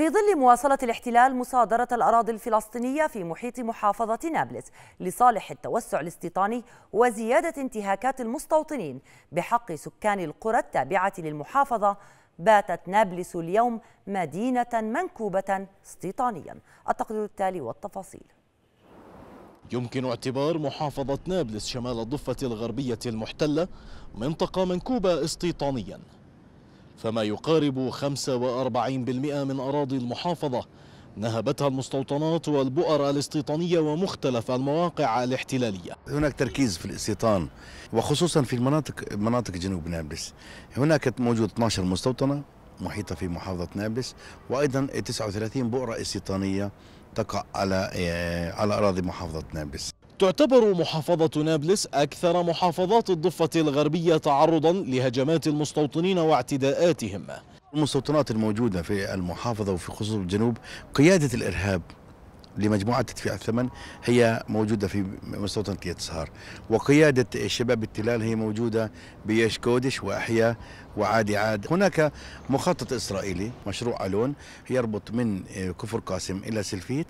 في ظل مواصلة الاحتلال مصادرة الأراضي الفلسطينية في محيط محافظة نابلس لصالح التوسع الاستيطاني وزيادة انتهاكات المستوطنين بحق سكان القرى التابعة للمحافظة باتت نابلس اليوم مدينة منكوبة استيطانيا التقرير التالي والتفاصيل يمكن اعتبار محافظة نابلس شمال الضفة الغربية المحتلة منطقة منكوبة استيطانياً فما يقارب 45% من أراضي المحافظة نهبتها المستوطنات والبؤر الاستيطانية ومختلف المواقع الاحتلالية هناك تركيز في الاستيطان وخصوصا في المناطق مناطق جنوب نابلس هناك موجود 12 مستوطنة محيطة في محافظة نابلس وأيضا 39 بؤرة استيطانية تقع على آه، على أراضي محافظة نابلس تعتبر محافظة نابلس أكثر محافظات الضفة الغربية تعرضا لهجمات المستوطنين واعتداءاتهم المستوطنات الموجودة في المحافظة وفي خصوص الجنوب قيادة الإرهاب لمجموعة تدفيع الثمن هي موجودة في مستوطنة يتسهر وقيادة شباب التلال هي موجودة بيش كودش وأحياء وعادي عاد هناك مخطط إسرائيلي مشروع ألون يربط من كفر قاسم إلى سلفيت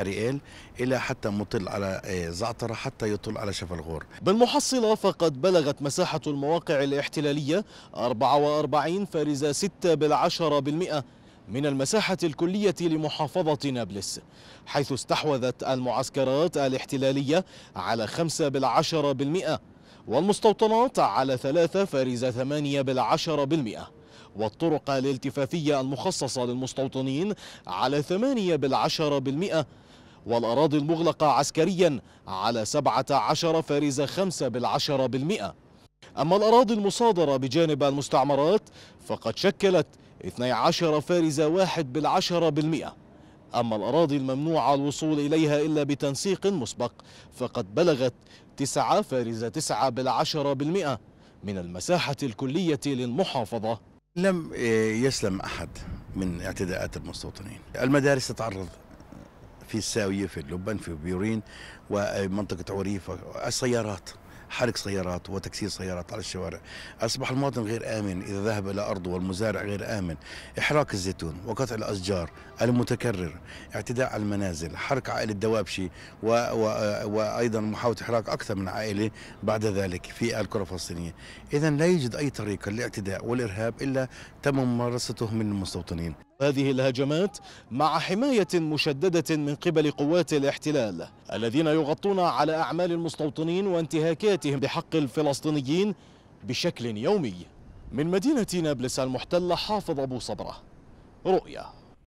أريال إلى حتى مطل على آه، زعترة حتى يطل على شفا الغور بالمحصلة فقد بلغت مساحة المواقع الاحتلالية 44 فارزة 6 بالعشرة بالمئة من المساحة الكلية لمحافظة نابلس حيث استحوذت المعسكرات الاحتلالية على 5 بالعشرة بالمئة والمستوطنات على 3 فارزة 8 بالعشرة بالمئة والطرق الالتفافية المخصصة للمستوطنين على 8 بالعشرة بالمئة والأراضي المغلقة عسكريا على 17 فارز 5 بالعشرة بالمئة أما الأراضي المصادرة بجانب المستعمرات فقد شكلت 12 فارز 1 بالعشرة بالمئة أما الأراضي الممنوع الوصول إليها إلا بتنسيق مسبق فقد بلغت 9 فارز 9 بالعشرة بالمئة من المساحة الكلية للمحافظة لم آه، يسلم أحد من اعتداءات المستوطنين المدارس تتعرض في الساوية في اللبن في بيورين ومنطقة عريفة السيارات حرق سيارات وتكسير سيارات على الشوارع أصبح المواطن غير آمن إذا ذهب إلى أرضه والمزارع غير آمن إحراق الزيتون وقطع الأشجار المتكرر اعتداء على المنازل حرق عائلة دوابشي و... و... وأيضا محاولة إحراق أكثر من عائلة بعد ذلك في الكرة الفلسطينية إذا لا يوجد أي طريقة للاعتداء والإرهاب إلا تم ممارسته من المستوطنين هذه الهجمات مع حماية مشددة من قبل قوات الاحتلال الذين يغطون على أعمال المستوطنين وانتهاكاتهم بحق الفلسطينيين بشكل يومي من مدينة نابلس المحتلة حافظ أبو صبرة رؤيا